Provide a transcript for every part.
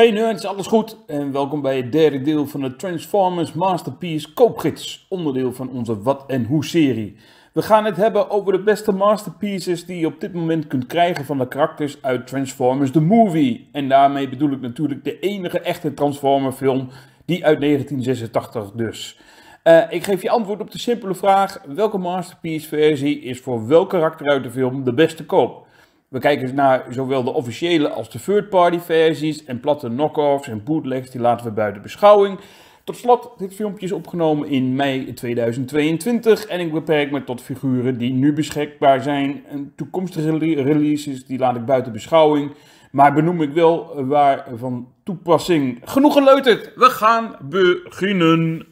Hey nerds, alles goed? En welkom bij het derde deel van de Transformers Masterpiece Koopgids, onderdeel van onze Wat en Hoe serie. We gaan het hebben over de beste masterpieces die je op dit moment kunt krijgen van de karakters uit Transformers The Movie. En daarmee bedoel ik natuurlijk de enige echte Transformer film, die uit 1986 dus. Eh, ik geef je antwoord op de simpele vraag, welke masterpiece versie is voor welk karakter uit de film de beste koop? We kijken dus naar zowel de officiële als de third-party versies en platte knockoffs en bootlegs, die laten we buiten beschouwing. Tot slot, dit filmpje is opgenomen in mei 2022 en ik beperk me tot figuren die nu beschikbaar zijn. En toekomstige releases die laat ik buiten beschouwing, maar benoem ik wel waar van toepassing. Genoeg geleuterd, we gaan beginnen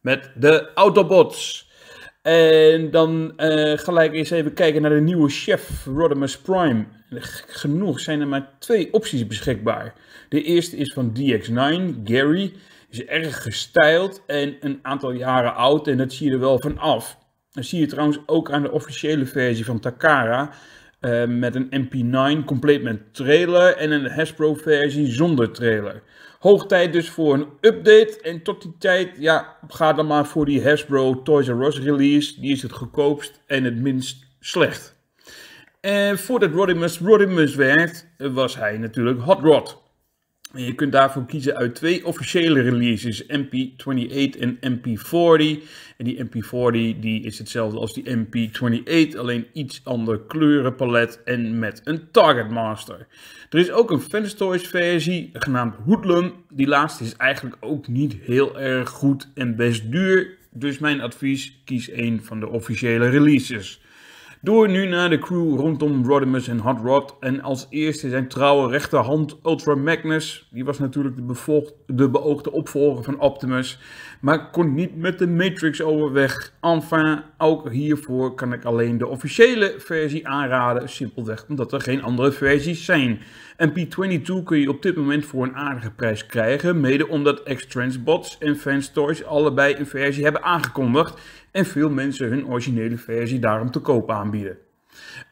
met de Autobots. En dan uh, gelijk eens even kijken naar de nieuwe chef, Rodimus Prime. genoeg zijn er maar twee opties beschikbaar. De eerste is van DX9, Gary. Is erg gestyled en een aantal jaren oud en dat zie je er wel van af. Dat zie je trouwens ook aan de officiële versie van Takara. Eh, met een MP9, compleet met trailer en een Hasbro versie zonder trailer. Hoog tijd dus voor een update. En tot die tijd, ja, ga dan maar voor die Hasbro Toys R Us release. Die is het goedkoopst en het minst slecht. En voordat Rodimus Rodimus werd, was hij natuurlijk Hot Rod je kunt daarvoor kiezen uit twee officiële releases, MP28 en MP40. En die MP40 die is hetzelfde als die MP28, alleen iets ander kleurenpalet en met een Target Master. Er is ook een Fanstoys versie, genaamd Hoodlum. Die laatste is eigenlijk ook niet heel erg goed en best duur. Dus mijn advies, kies een van de officiële releases. Door nu naar de crew rondom Rodimus en Hot Rod en als eerste zijn trouwe rechterhand Ultra Magnus. Die was natuurlijk de, de beoogde opvolger van Optimus, maar kon niet met de Matrix overweg. Enfin, ook hiervoor kan ik alleen de officiële versie aanraden, simpelweg omdat er geen andere versies zijn. En P22 kun je op dit moment voor een aardige prijs krijgen, mede omdat X-Transbots en Toys allebei een versie hebben aangekondigd en veel mensen hun originele versie daarom te koop aanbieden.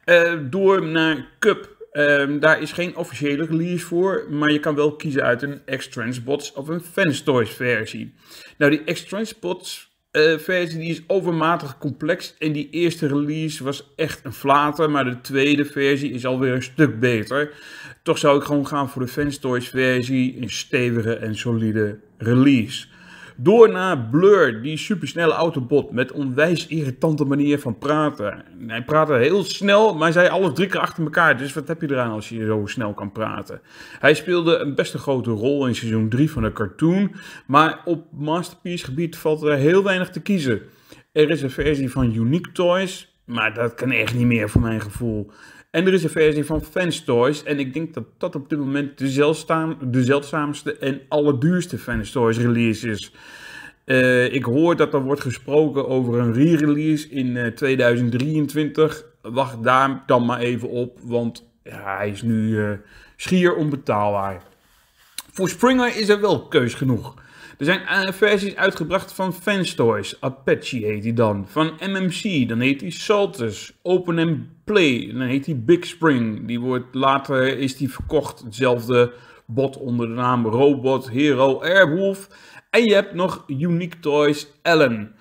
Eh, door naar Cup. Ehm, daar is geen officiële release voor, maar je kan wel kiezen uit een X-Transbots of een Fanstoys versie. Nou, die X-Transbots eh, versie die is overmatig complex. En die eerste release was echt een flater. Maar de tweede versie is alweer een stuk beter. Toch zou ik gewoon gaan voor de Fanstoys versie. Een stevige en solide release. Door naar Blur, die supersnelle autobot met onwijs irritante manier van praten. Hij praatte heel snel, maar hij zei alles drie keer achter elkaar. Dus wat heb je eraan als je zo snel kan praten? Hij speelde een best een grote rol in seizoen 3 van de cartoon. Maar op Masterpiece gebied valt er heel weinig te kiezen. Er is een versie van Unique Toys, maar dat kan echt niet meer voor mijn gevoel. En er is een versie van Fanstoys. Toys. En ik denk dat dat op dit moment de, de zeldzaamste en allerduurste Fanstoys Toys release is. Eh, ik hoor dat er wordt gesproken over een re-release in 2023. Eh, Wacht daar dan maar even op, want ja, hij is nu eh, schier onbetaalbaar. Voor Springer is er wel keus genoeg. Er zijn versies uitgebracht van Toys, Apache heet die dan, van MMC, dan heet die Salters, Open and Play, dan heet die Big Spring. Die wordt later is die verkocht, hetzelfde bot onder de naam Robot Hero Airwolf. En je hebt nog Unique Toys Allen.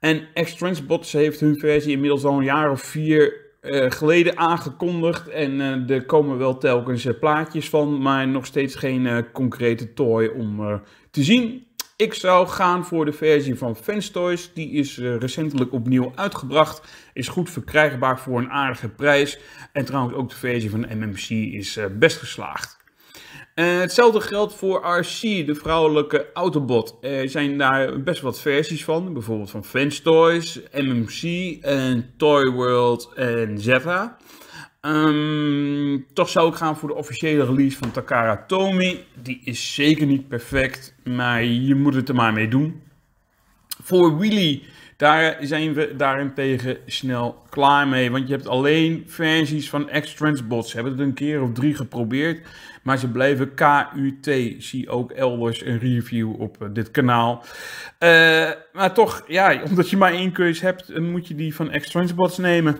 En x Bots heeft hun versie inmiddels al een jaar of vier eh, geleden aangekondigd. En eh, er komen wel telkens eh, plaatjes van, maar nog steeds geen concrete toy om te zien. Ik zou gaan voor de versie van Fanstoys. Die is recentelijk opnieuw uitgebracht. Is goed verkrijgbaar voor een aardige prijs. En trouwens ook de versie van MMC is best geslaagd. Eh, hetzelfde geldt voor RC, de vrouwelijke Autobot. Er zijn daar best wat versies van, bijvoorbeeld van French Toys, MMC en Toy World en Zeta. Ehm, toch zou ik gaan voor de officiële release van Takara Tomy. Die is zeker niet perfect, maar je moet het er maar mee doen. Voor Willy, daar zijn we daarentegen snel klaar mee. Want je hebt alleen versies van X-Transbots. Hebben het een keer of drie geprobeerd. Maar ze blijven KUT. Zie ook elders een review op eh, dit kanaal. Eh, maar toch, ja, omdat je maar één keuze hebt, moet je die van Bots nemen.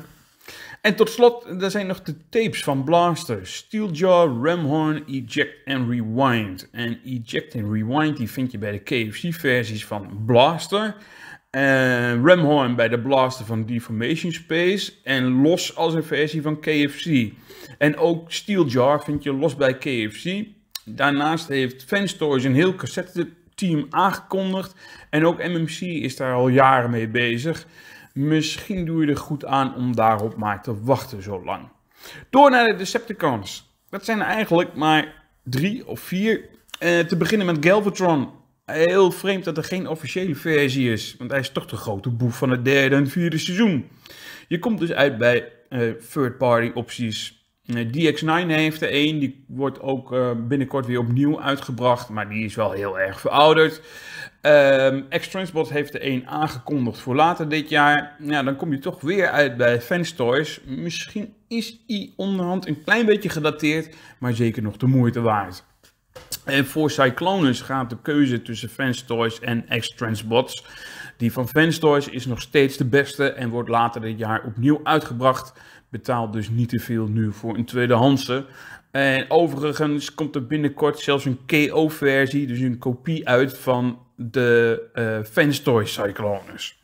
En tot slot, er zijn nog de tapes van Blaster. Steeljaw, Ramhorn, Eject en Rewind. En Eject en Rewind die vind je bij de KFC-versies van Blaster. En eh, Ramhorn bij de blaster van Deformation Space. En los als een versie van KFC. En ook Steeljar vind je los bij KFC. Daarnaast heeft Fanstories een heel cassette team aangekondigd. En ook MMC is daar al jaren mee bezig. Misschien doe je er goed aan om daarop maar te wachten zo lang. Door naar de Decepticons. Dat zijn er eigenlijk maar drie of vier. Eh, te beginnen met Galvatron heel vreemd dat er geen officiële versie is, want hij is toch de grote boef van het derde en vierde seizoen. Je komt dus uit bij eh, third-party opties. Eh, DX9 heeft er één, die wordt ook eh, binnenkort weer opnieuw uitgebracht, maar die is wel heel erg verouderd. Um, heeft er één aangekondigd voor later dit jaar. Ja, dan kom je toch weer uit bij fanstores. Misschien is die onderhand een klein beetje gedateerd, maar zeker nog de moeite waard. En voor Cyclonus gaat de keuze tussen Fanstoys en X-Transbots. Die van Fanstoys is nog steeds de beste en wordt later dit jaar opnieuw uitgebracht. Betaalt dus niet te veel nu voor een tweedehandse. En overigens komt er binnenkort zelfs een KO-versie, dus een kopie uit van de uh, eh, Fanstoys Cyclonus.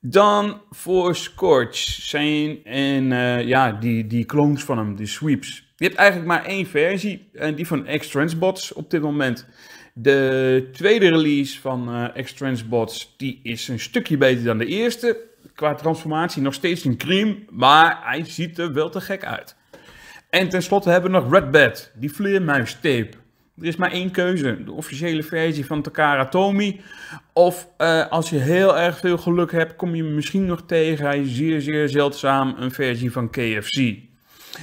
Dan voor Scorch zijn en eh, ja, die, die clones van hem, de sweeps. Je hebt eigenlijk maar één versie, en eh, die van X-Transbots op dit moment. De tweede release van uh, X-Transbots, die is een stukje beter dan de eerste. Qua transformatie nog steeds een cream, maar hij ziet er wel te gek uit. En tenslotte hebben we nog Red Bat, die vleermuistape. Er is maar één keuze, de officiële versie van Takara Tomy. Of eh, als je heel erg veel geluk hebt, kom je misschien nog tegen, hij is zeer zeer zeldzaam, een versie van KFC.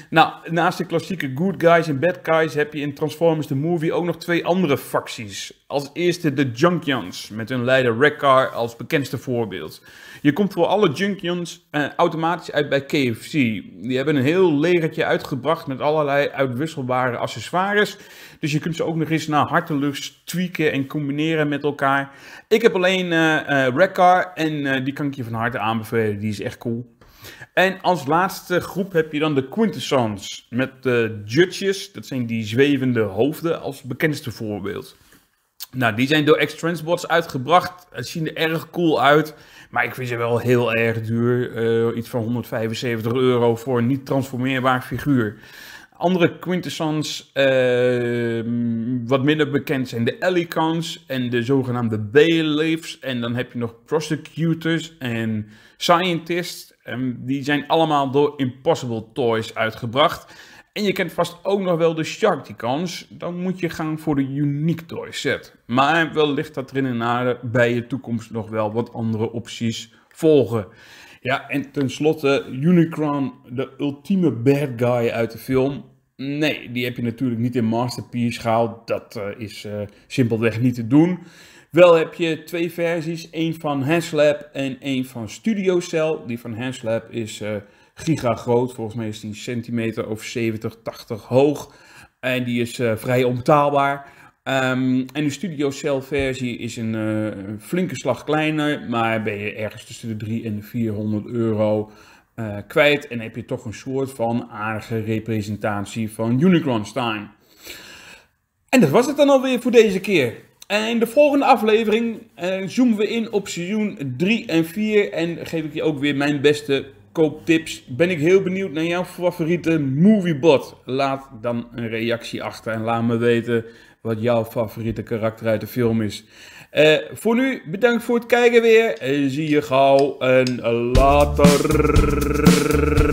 Nou, naast de klassieke good guys en bad guys heb je in Transformers The Movie ook nog twee andere facties. Als eerste de Junkions, met hun leider Car als bekendste voorbeeld. Je komt voor alle Junkions eh, automatisch uit bij KFC. Die hebben een heel legertje uitgebracht met allerlei uitwisselbare accessoires. Dus je kunt ze ook nog eens naar hartelust tweaken en combineren met elkaar. Ik heb alleen uh, en eh, die kan ik je van harte aanbevelen. Die is echt cool. En als laatste groep heb je dan de quintessence met de judges. Dat zijn die zwevende hoofden als bekendste voorbeeld. Nou, die zijn door X-Transbots uitgebracht. Het zien er erg cool uit. Maar ik vind ze wel heel erg duur. Eh, iets van 175 euro voor een niet transformeerbaar figuur. Andere quintessans ehm, wat minder bekend zijn de Alicons en de zogenaamde bailiffs. En dan heb je nog prosecutors en scientists. Um, die zijn allemaal door Impossible Toys uitgebracht. En je kent vast ook nog wel de Sharkticons. Dan moet je gaan voor de Unique Toy set. Maar wellicht dat er in de nabije toekomst nog wel wat andere opties volgen. Ja, en tenslotte Unicron, de ultieme bad guy uit de film. Nee, die heb je natuurlijk niet in Masterpiece gehaald. Dat eh, is eh, simpelweg niet te doen. Wel heb je twee versies, één van HasLab en één van Studio Cel. Die van HasLab is uh, giga groot, volgens mij is die centimeter of 70, 80 hoog. En die is vrij onbetaalbaar. Ehm, en de Studio Cell versie is eh, een flinke slag kleiner, maar ben je ergens tussen de 300 en 400 euro eh, kwijt en heb je toch een soort van aardige representatie van Unicron Time. En dat was het dan alweer voor deze keer. En in de volgende aflevering eh, zoomen we in op seizoen 3 en 4 en geef ik je ook weer mijn beste kooptips. Ben ik heel benieuwd naar jouw favoriete moviebot. Laat dan een reactie achter en laat me weten wat jouw favoriete karakter uit de film is. Eh, voor nu, bedankt voor het kijken weer. En zie je gauw en later.